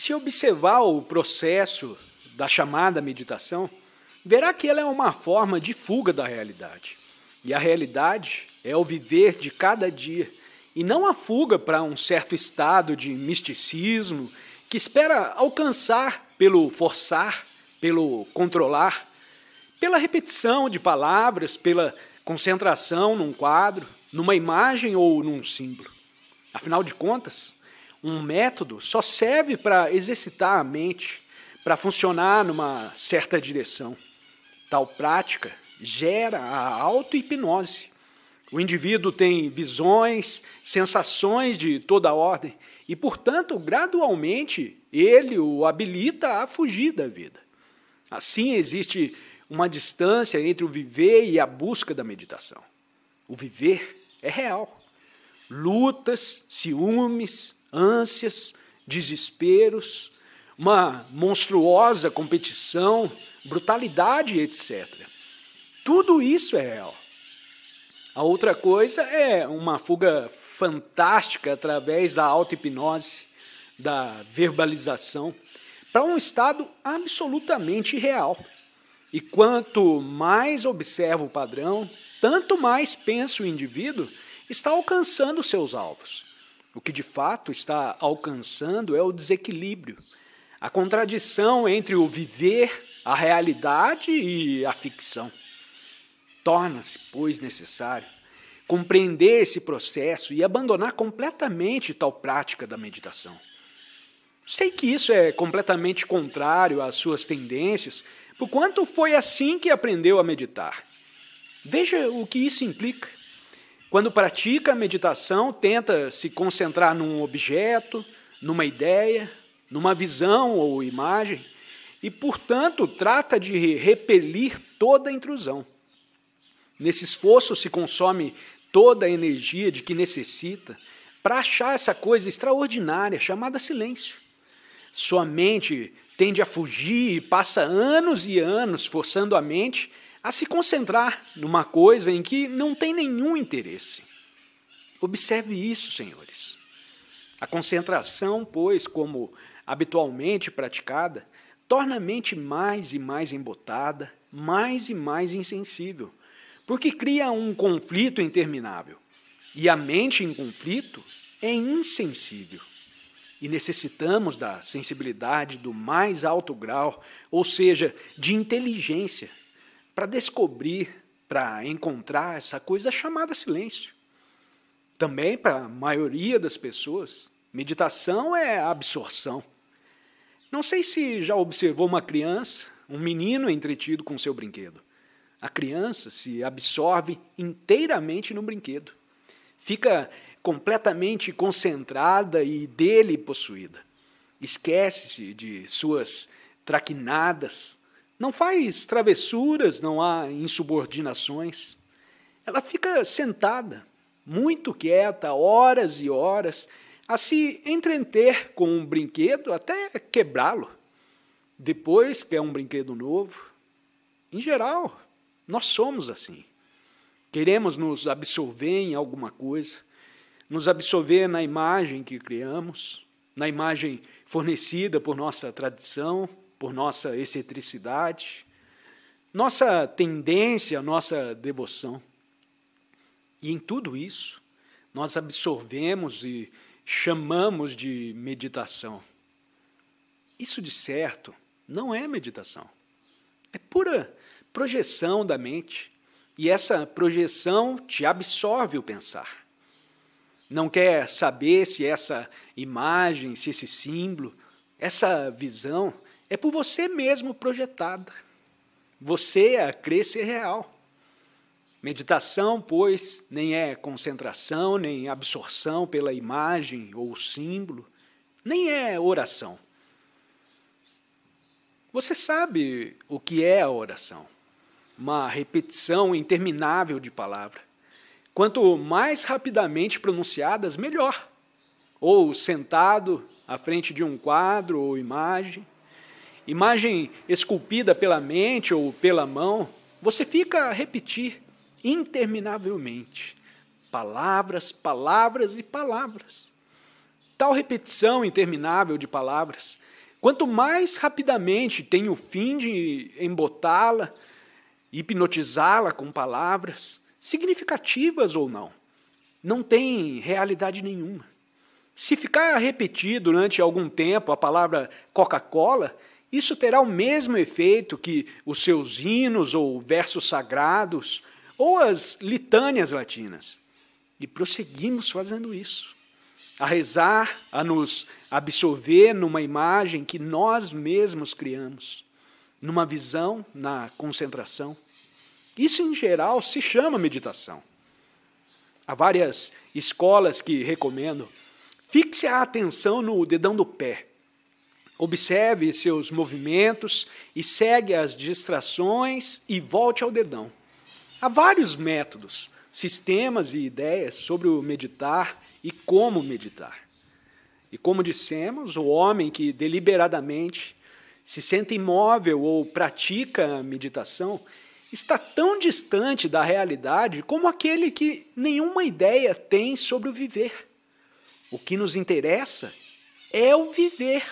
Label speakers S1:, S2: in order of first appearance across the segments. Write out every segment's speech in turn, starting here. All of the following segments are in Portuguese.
S1: Se observar o processo da chamada meditação, verá que ela é uma forma de fuga da realidade. E a realidade é o viver de cada dia, e não a fuga para um certo estado de misticismo que espera alcançar pelo forçar, pelo controlar, pela repetição de palavras, pela concentração num quadro, numa imagem ou num símbolo. Afinal de contas, um método só serve para exercitar a mente, para funcionar numa certa direção. Tal prática gera a auto-hipnose. O indivíduo tem visões, sensações de toda ordem e, portanto, gradualmente ele o habilita a fugir da vida. Assim existe uma distância entre o viver e a busca da meditação. O viver é real. Lutas, ciúmes, ânsias, desesperos, uma monstruosa competição, brutalidade, etc. Tudo isso é real. A outra coisa é uma fuga fantástica através da auto-hipnose, da verbalização, para um estado absolutamente real. E quanto mais observo o padrão, tanto mais penso o indivíduo está alcançando seus alvos. O que de fato está alcançando é o desequilíbrio, a contradição entre o viver, a realidade e a ficção. Torna-se, pois, necessário compreender esse processo e abandonar completamente tal prática da meditação. Sei que isso é completamente contrário às suas tendências, porquanto foi assim que aprendeu a meditar. Veja o que isso implica. Quando pratica a meditação, tenta se concentrar num objeto, numa ideia, numa visão ou imagem, e, portanto, trata de repelir toda intrusão. Nesse esforço se consome toda a energia de que necessita para achar essa coisa extraordinária chamada silêncio. Sua mente tende a fugir e passa anos e anos forçando a mente a se concentrar numa coisa em que não tem nenhum interesse. Observe isso, senhores. A concentração, pois, como habitualmente praticada, torna a mente mais e mais embotada, mais e mais insensível, porque cria um conflito interminável. E a mente em conflito é insensível. E necessitamos da sensibilidade do mais alto grau, ou seja, de inteligência, para descobrir, para encontrar essa coisa chamada silêncio. Também para a maioria das pessoas, meditação é absorção. Não sei se já observou uma criança, um menino entretido com seu brinquedo. A criança se absorve inteiramente no brinquedo. Fica completamente concentrada e dele possuída. Esquece-se de suas traquinadas, não faz travessuras, não há insubordinações. Ela fica sentada, muito quieta, horas e horas, a se entreter com um brinquedo até quebrá-lo. Depois quer é um brinquedo novo. Em geral, nós somos assim. Queremos nos absorver em alguma coisa, nos absorver na imagem que criamos, na imagem fornecida por nossa tradição, por nossa excentricidade, nossa tendência, nossa devoção. E em tudo isso, nós absorvemos e chamamos de meditação. Isso, de certo, não é meditação. É pura projeção da mente. E essa projeção te absorve o pensar. Não quer saber se essa imagem, se esse símbolo, essa visão é por você mesmo projetada. Você é a crer ser real. Meditação, pois, nem é concentração, nem absorção pela imagem ou símbolo, nem é oração. Você sabe o que é a oração? Uma repetição interminável de palavra. Quanto mais rapidamente pronunciadas, melhor. Ou sentado à frente de um quadro ou imagem, imagem esculpida pela mente ou pela mão, você fica a repetir interminavelmente palavras, palavras e palavras. Tal repetição interminável de palavras, quanto mais rapidamente tem o fim de embotá-la, hipnotizá-la com palavras, significativas ou não, não tem realidade nenhuma. Se ficar a repetir durante algum tempo a palavra Coca-Cola, isso terá o mesmo efeito que os seus hinos ou versos sagrados ou as litânias latinas. E prosseguimos fazendo isso, a rezar, a nos absorver numa imagem que nós mesmos criamos, numa visão, na concentração. Isso, em geral, se chama meditação. Há várias escolas que recomendo. Fixe a atenção no dedão do pé Observe seus movimentos e segue as distrações e volte ao dedão. Há vários métodos, sistemas e ideias sobre o meditar e como meditar. E como dissemos, o homem que deliberadamente se sente imóvel ou pratica a meditação está tão distante da realidade como aquele que nenhuma ideia tem sobre o viver. O que nos interessa é o viver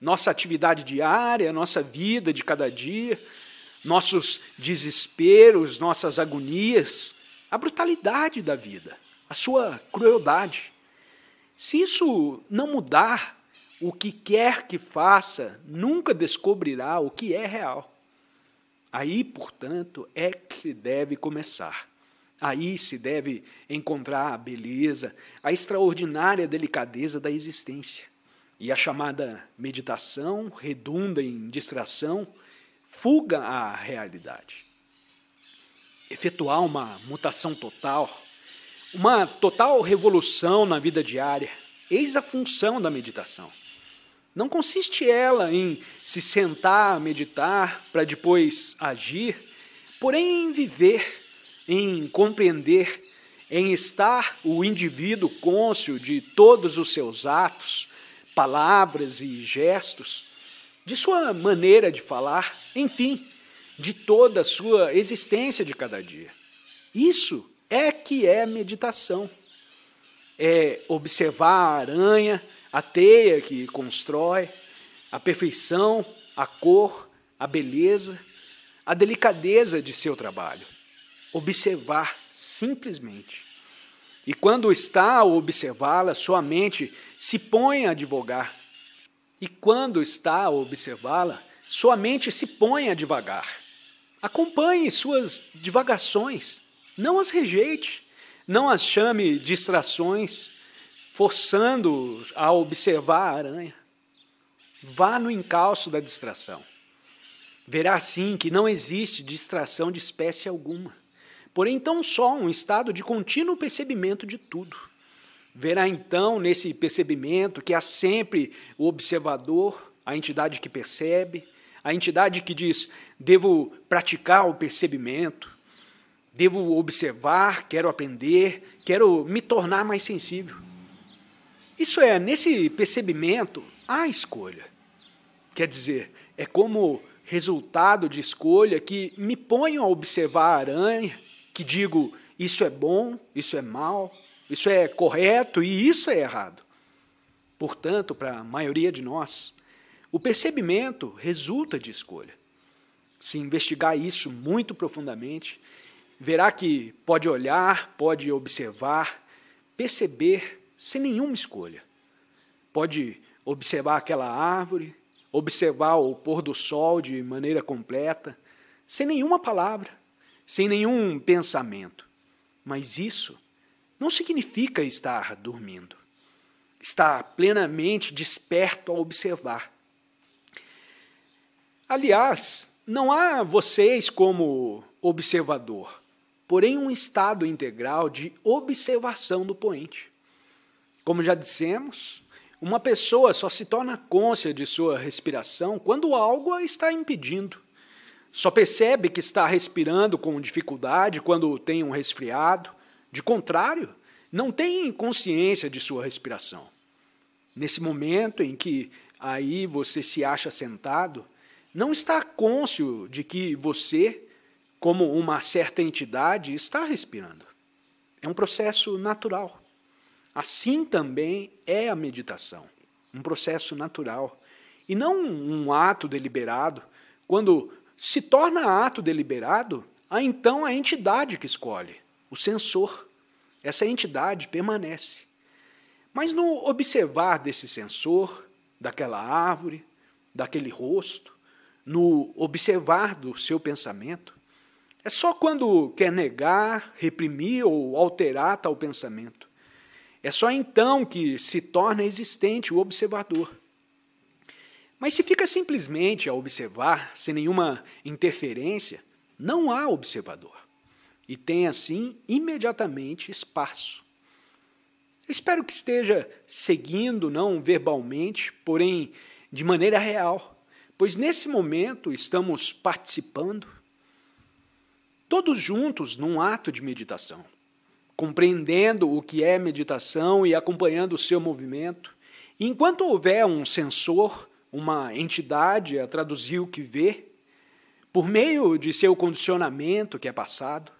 S1: nossa atividade diária, nossa vida de cada dia, nossos desesperos, nossas agonias, a brutalidade da vida, a sua crueldade. Se isso não mudar, o que quer que faça nunca descobrirá o que é real. Aí, portanto, é que se deve começar. Aí se deve encontrar a beleza, a extraordinária delicadeza da existência. E a chamada meditação redunda em distração, fuga à realidade. Efetuar uma mutação total, uma total revolução na vida diária, eis a função da meditação. Não consiste ela em se sentar, meditar, para depois agir, porém em viver, em compreender, em estar o indivíduo cônscio de todos os seus atos, palavras e gestos, de sua maneira de falar, enfim, de toda a sua existência de cada dia. Isso é que é meditação. É observar a aranha, a teia que constrói, a perfeição, a cor, a beleza, a delicadeza de seu trabalho. Observar simplesmente e quando está a observá-la, sua mente se põe a divagar. E quando está a observá-la, sua mente se põe a divagar. Acompanhe suas divagações, não as rejeite, não as chame distrações, forçando a observar a aranha. Vá no encalço da distração. Verá sim que não existe distração de espécie alguma porém tão só um estado de contínuo percebimento de tudo. Verá então nesse percebimento que há sempre o observador, a entidade que percebe, a entidade que diz: devo praticar o percebimento, devo observar, quero aprender, quero me tornar mais sensível. Isso é, nesse percebimento há escolha. Quer dizer, é como resultado de escolha que me ponho a observar a aranha, que digo isso é bom, isso é mal, isso é correto e isso é errado. Portanto, para a maioria de nós, o percebimento resulta de escolha. Se investigar isso muito profundamente, verá que pode olhar, pode observar, perceber sem nenhuma escolha. Pode observar aquela árvore, observar o pôr do sol de maneira completa, sem nenhuma palavra, sem nenhum pensamento. Mas isso não significa estar dormindo. Estar plenamente desperto a observar. Aliás, não há vocês como observador, porém um estado integral de observação do poente. Como já dissemos, uma pessoa só se torna cônscia de sua respiração quando algo a está impedindo. Só percebe que está respirando com dificuldade quando tem um resfriado. De contrário, não tem consciência de sua respiração. Nesse momento em que aí você se acha sentado, não está cônscio de que você, como uma certa entidade, está respirando. É um processo natural. Assim também é a meditação, um processo natural e não um ato deliberado quando se torna ato deliberado a então a entidade que escolhe, o censor. Essa entidade permanece. Mas no observar desse censor, daquela árvore, daquele rosto, no observar do seu pensamento, é só quando quer negar, reprimir ou alterar tal pensamento. É só então que se torna existente o observador. Mas se fica simplesmente a observar, sem nenhuma interferência, não há observador. E tem assim imediatamente espaço. Eu espero que esteja seguindo, não verbalmente, porém de maneira real, pois nesse momento estamos participando, todos juntos num ato de meditação, compreendendo o que é meditação e acompanhando o seu movimento. enquanto houver um sensor, uma entidade a traduzir o que vê, por meio de seu condicionamento que é passado,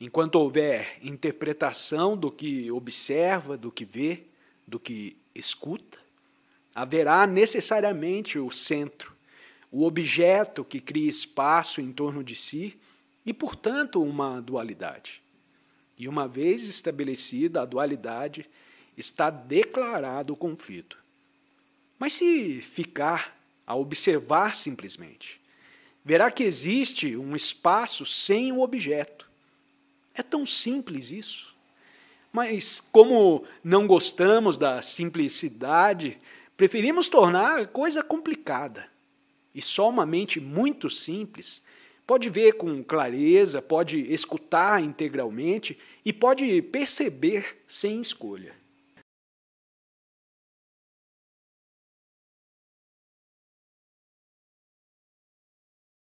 S1: enquanto houver interpretação do que observa, do que vê, do que escuta, haverá necessariamente o centro, o objeto que cria espaço em torno de si e, portanto, uma dualidade. E uma vez estabelecida a dualidade, está declarado o conflito. Mas se ficar a observar simplesmente, verá que existe um espaço sem o objeto. É tão simples isso. Mas como não gostamos da simplicidade, preferimos tornar a coisa complicada. E só uma mente muito simples pode ver com clareza, pode escutar integralmente e pode perceber sem escolha.